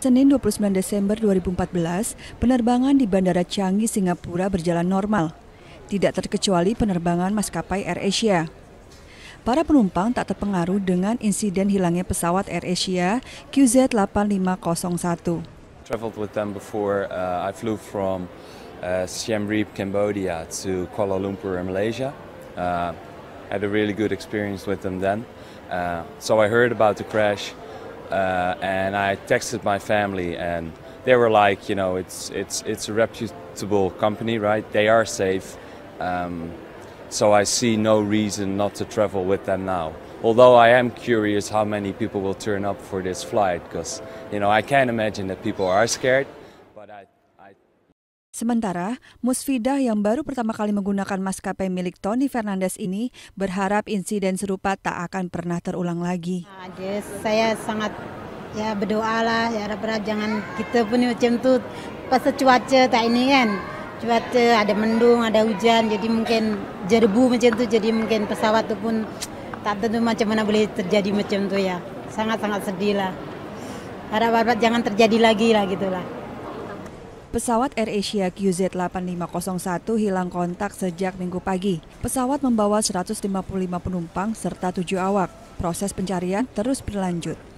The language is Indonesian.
Senin 29 Desember 2014, penerbangan di Bandara Changi, Singapura berjalan normal. Tidak terkecuali penerbangan maskapai Air Asia. Para penumpang tak terpengaruh dengan insiden hilangnya pesawat Air Asia QZ8501. Traveled with them before uh, I flew from uh, Siem Reap, Cambodia to Kuala Lumpur in Malaysia. Uh, had a really good experience with them then. Uh, so I heard about the crash. Uh, and I texted my family, and they were like, you know, it's it's it's a reputable company, right? They are safe, um, so I see no reason not to travel with them now. Although I am curious how many people will turn up for this flight, because you know I can not imagine that people are scared. Sementara, Musfidah yang baru pertama kali menggunakan maskapai milik Tony Fernandes ini berharap insiden serupa tak akan pernah terulang lagi. Nah, yes, saya sangat ya berdoa lah, ya harap jangan kita punya macam itu pas cuaca tak ini kan. Cuaca ada mendung, ada hujan, jadi mungkin jerbu macam itu, jadi mungkin pesawat itu pun tak tentu macam mana boleh terjadi macam itu ya. Sangat-sangat sedih lah. Harap-harap jangan terjadi lagi lah gitulah. Pesawat AirAsia QZ8501 hilang kontak sejak minggu pagi. Pesawat membawa 155 penumpang serta 7 awak. Proses pencarian terus berlanjut.